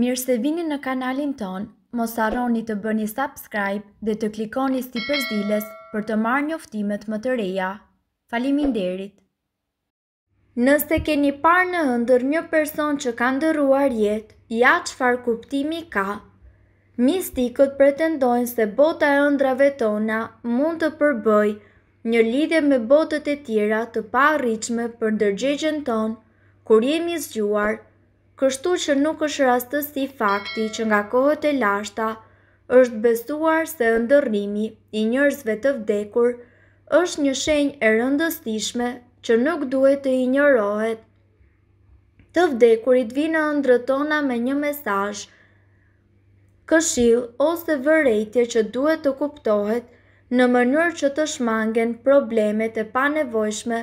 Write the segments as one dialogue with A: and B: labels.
A: Mirë se vini në kanalin ton, mos arroni të bëni subscribe dhe të klikoni sti përzilës për të marrë një më të reja. Falimin derit! Nëse keni parë në ndër një person që kanë dëruar jet, ja që farë kuptimi ka. Mistikët pretendojnë se bota e ndrave tona mund të përbëj një lidhe me botët e tjera të pa rriqme për ndërgjegjen tonë, kur jemi zgjuar kështu që nuk është rastësi fakti që nga kohët e lashta është besuar se ndërrimi i njërzve të vdekur është një shenjë e rëndësishme që nuk duhet të njërohet. Të vdekurit vinë ndrëtona me një mesajsh, këshil ose vërejtje që duhet të kuptohet në mënyrë që të shmangen problemet e panevojshme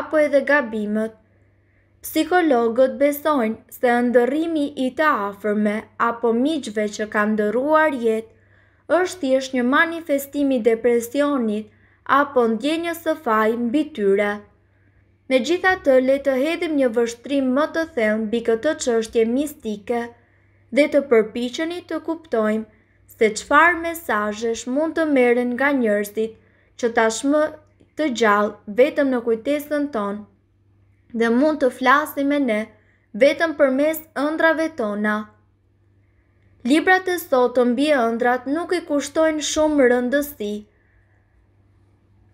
A: apo edhe gabimet, Psikologët besojnë se ndërrimi i të afërme apo miqve që ka ndëruar jetë është i është një manifestimi depresionit apo ndjenjës së faj mbi tyre. Me gjitha të le të hedhim një vështrim më të thellë mbi këtë çështje mistike dhe të përpiqeni të kuptojmë se çfarë mesazhesh mund të merren nga njerëzit që tashmë të gjallë vetëm në kujtesën tonë dhe mund të flasni me ne vetëm për mes ëndrave tona. Librat e sotë të mbi ëndrat nuk i kushtojnë shumë rëndësi.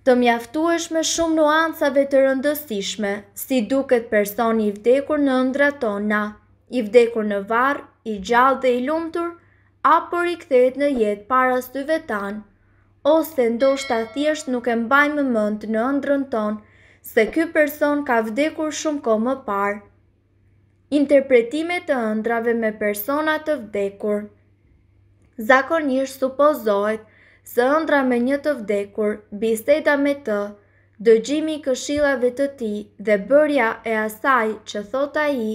A: Të mjaftuesh me shumë nuancave të rëndësishme, si duket personi i vdekur në ëndra tona, i vdekur në varë, i gjallë dhe i lumtur, apo i kthehet në jetë para syve tan, ose ndoshta thjesht nuk e mbajmë mend në ëndrën tonë Se ky person ka vdekur shumë kohë më parë. Interpretimet të ëndrave me persona të vdekur. Zakonisht supozohet se ëndra me një të vdekur, biseda me të, dëgjimi i këshillave të tij dhe bërja e asaj që thot ai,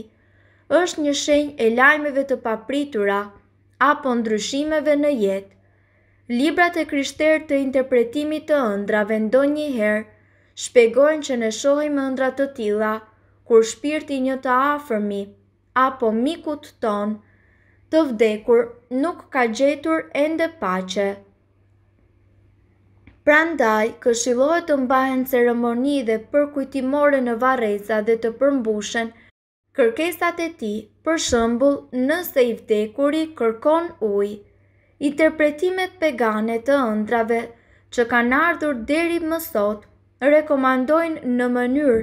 A: është një shenjë e lajmeve të papritura apo ndryshimeve në jetë. Librat e kryshter të interpretimit të ëndrave ndonjëherë shpegojnë që ne shohim ëndra të tilla kur shpirti një të afërmi apo mikut ton të vdekur nuk ka gjetur ende paqe. Prandaj, këshillohet të mbahen ceremoni dhe përkujtimore në vareza dhe të përmbushen kërkesat e ti, për shëmbull, nëse i vdekuri kërkon uj. Interpretimet pegane të ëndrave që kanë ardhur deri më sot rekomandojnë në mënyrë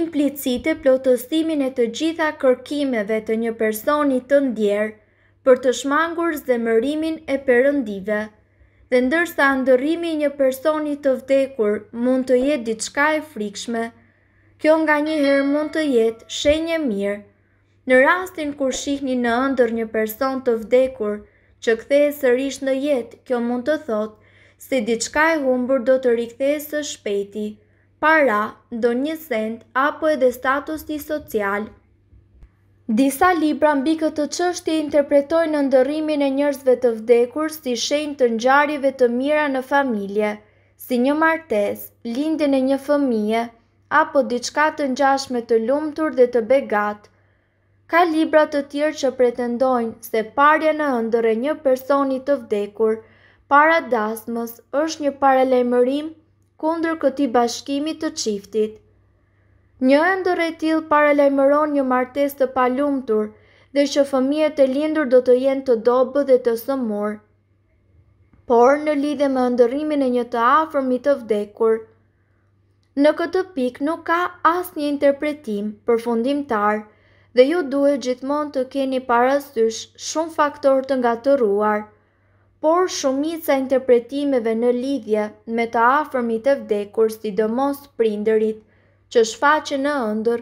A: implicite plotësimin e të gjitha kërkimeve të një personi të ndjerë për të shmangur zemërimin e përëndive. Dhe ndërsa ndërimi një personi të vdekur mund të jetë diçka e frikshme, kjo nga një herë mund të jetë shenje mirë. Në rastin kur shihni në ndër një person të vdekur që kthehet sërish në jetë, kjo mund të thotë se diçka e humbur do të rikthehej së shpejti, para, do një send apo edhe status i social. Disa libra mbi këtë çështje interpretojnë në ndërrimin e njerëzve të vdekur si shenjë të ngjarjeve të mira në familje, si një martesë, lindjen e një fëmie apo diçka të ngjashme të lumtur dhe të begat. Ka libra të tjerë që pretendojnë se parja në ëndër e një personi të vdekur para dasmës është një paralajmërim kundër këtij bashkimi të çiftit. Një ëndër e tillë paralajmëron një martesë të palumtur dhe që fëmijët e lindur do të jenë të dobë dhe të sëmur. Por në lidhe me ndërimin e një të afërmit të vdekur, Në këtë pik nuk ka as një interpretim përfundimtar dhe ju duhet gjithmonë të keni parasysh shumë faktor të ngatëruar por shumica interpretimeve në lidhje me të afërmit të vdekur sidomos prindërit që shfaqen në ëndër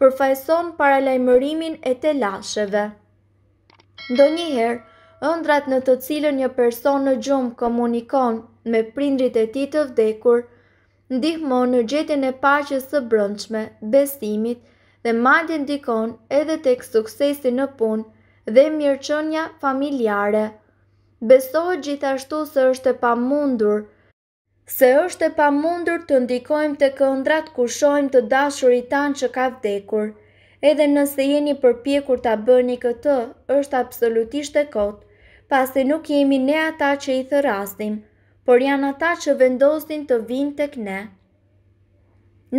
A: përfaqëson paralajmërimin e telasheve. Ndonjëherë, ëndrat në të cilën një person në gjumë komunikon me prindrit e tij të vdekur, ndihmon në gjetjen e paqes së brendshme, besimit dhe madje ndikon edhe tek suksesi në punë dhe mirëqenia familjare. Besoj gjithashtu se është e pa mundur, se është e pa mundur të ndikojmë të këndrat kushojmë të dashur i tanë që ka vdekur, edhe nëse jeni përpjekur të bëni këtë, është absolutisht e kotë, pasi nuk jemi ne ata që i thërasdim, por janë ata që vendosin të vinë të këne.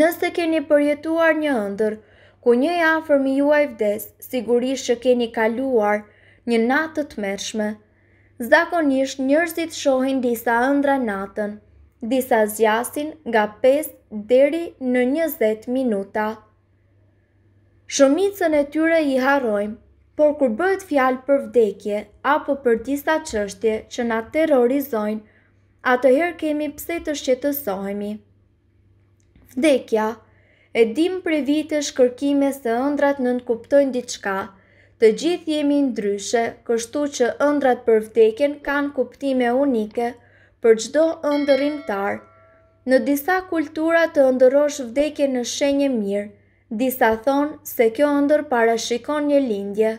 A: Nëse keni përjetuar një ndër, ku një e afermi juaj vdes, sigurisht që keni kaluar një natë të të mërshme, zakonisht njërzit shohin disa ëndra natën, disa zjasin nga 5 deri në 20 minuta. Shumicën e tyre i harrojmë, por kur bëhet fjalë për vdekje apo për disa çështje që na terrorizojnë, atëherë kemi pse të shqetësohemi. Vdekja, e dim për vite shkërkime se ëndrat nën kuptojnë diçka, Të gjithë jemi ndryshe, kështu që ëndrat për vdekjen kanë kuptime unike për çdo ëndërrimtar. Në disa kultura të ëndërrosh vdekjen në shenjë mirë, disa thon se kjo ëndër parashikon një lindje.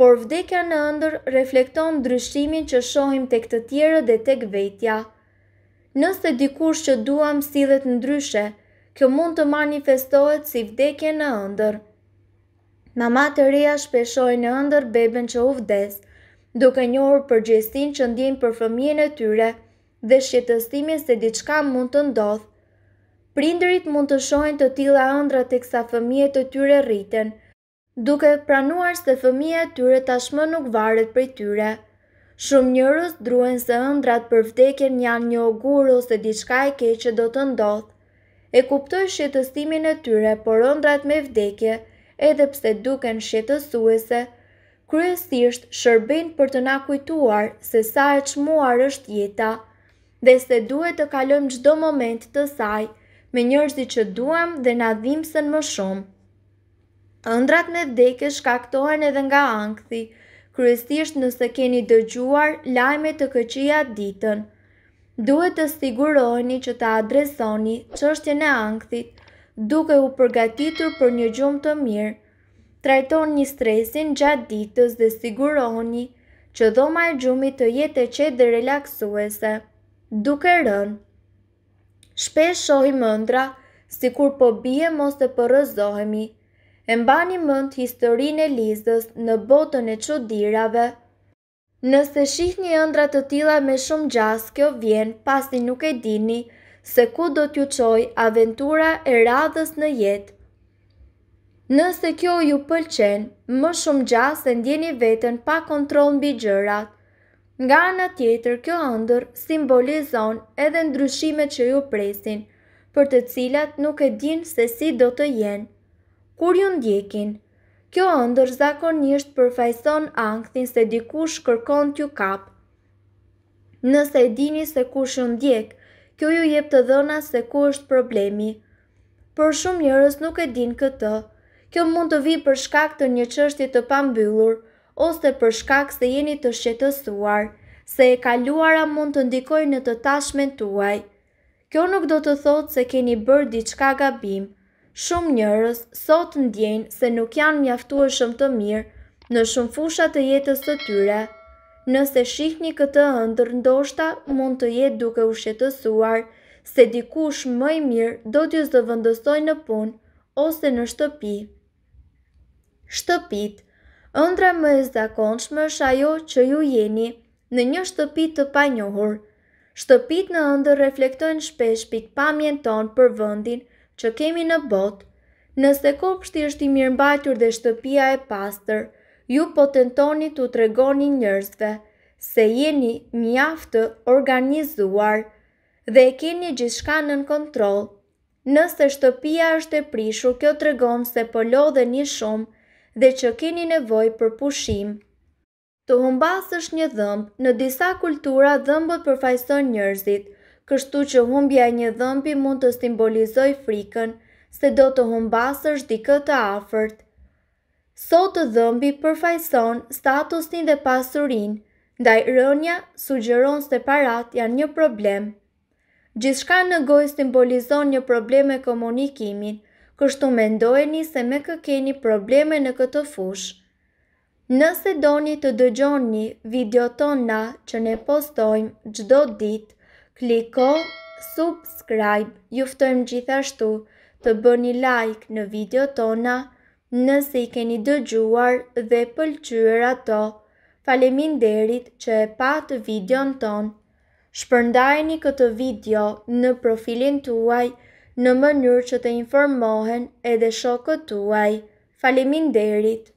A: Por vdekja në ëndër reflekton ndryshimin që shohim tek të tjerët dhe tek vetja. Nëse dikush që duam sillet ndryshe, kjo mund të manifestohet si vdekje në ëndër. Mama të reja shpeshoj në ndër beben që u vdes, duke njohur gjestin që ndjen për fëmijën e tyre dhe shqetëstimin se diçka mund të ndodhë. Prindërit mund të shojnë të tila ëndra të kësa fëmijët të tyre rriten, duke pranuar se fëmijët të tyre tashmë nuk varet për tyre. Shumë njërës druen se ëndrat për vdekjen janë një ogur ose diçka e keqe do të ndodhë. E kuptoj shqetëstimin e tyre, por ëndrat me vdekje, edhe pse duken shqetësuese, kryesisht shërbejnë për të na kujtuar se sa e çmuar është jeta dhe se duhet të kalojmë çdo moment të saj me njerëzit që duam dhe na dhimbsen më shumë. Ëndrat me vdekje shkaktohen edhe nga ankthi, kryesisht nëse keni dëgjuar lajme të këqija ditën. Duhet të siguroheni që të adresoni çështjen e ankthit duke u përgatitur për një gjumë të mirë, trajton një stresin gjatë ditës dhe siguroni që dhoma e gjumit të jetë e qetë dhe relaksuese, duke rënë. Shpesh shohi mëndra, si kur po bie mos të përëzohemi, e mba një mënd historin e lizës në botën e qodirave. Nëse shih një ndrat të tila me shumë gjas, kjo vjen pasi nuk e dini, se ku do t'ju qoj aventura e radhës në jetë. Nëse kjo ju pëlqen, më shumë gjasë se ndjeni vetën pa kontrol në bigjërat. Nga në tjetër, kjo ëndër simbolizon edhe ndryshime që ju presin, për të cilat nuk e din se si do të jenë. Kur ju ndjekin, kjo ëndër zakonisht përfajson angthin se dikush kërkon t'ju kapë. Nëse e dini se kush ju ndjekë, Kjo ju jep të dhëna se ku është problemi. Por shumë njerëz nuk e dinë këtë. Kjo mund të vijë për shkak të një çështje të pambyllur ose për shkak se jeni të shqetësuar se e kaluara mund të ndikojë në të tashmen tuaj. Kjo nuk do të thotë se keni bërë diçka gabim. Shumë njerëz sot ndjejnë se nuk janë mjaftueshëm të mirë në shumë fusha të jetës të tyre nëse shihni këtë ëndër ndoshta mund të jetë duke u shqetësuar se dikush më i mirë do t'ju zëvendësoj në punë ose në shtëpi. Shtëpit Ëndra më e zakonshme është ajo që ju jeni në një shtëpi të panjohur. Shtëpit në ëndër reflektojnë shpesh pikpamjen tonë për vendin që kemi në botë. Nëse kopshti është i mirëmbajtur dhe shtëpia e pastër, ju po tentoni të tregoni njërzve se jeni mjaftë organizuar dhe e keni gjithshka nën kontrol. Nëse shtëpia është e prishur, kjo tregon se po lodheni shumë dhe që keni nevojë për pushim. Të humbas është një dhëmbë, në disa kultura dhëmbët përfajson njërzit, kështu që humbja e një dhëmbi mund të simbolizoj frikën, se do të humbas është dikë të afërt. Sot të dhëmbi përfajson statusin dhe pasurin, ndaj rënja sugjeron se parat janë një problem. Gjithshka në gojë simbolizon një problem e komunikimin, kështu mendojeni se me këkeni probleme në këtë fushë. Nëse doni të dëgjoni video tona që ne postojmë gjdo dit, kliko subscribe, juftojmë gjithashtu të bëni like në video tona nëse i keni dëgjuar dhe pëlqyër ato. Falemin derit që e patë videon tonë. Shpërndajni këtë video në profilin tuaj në mënyrë që të informohen edhe shokët tuaj. Falemin derit.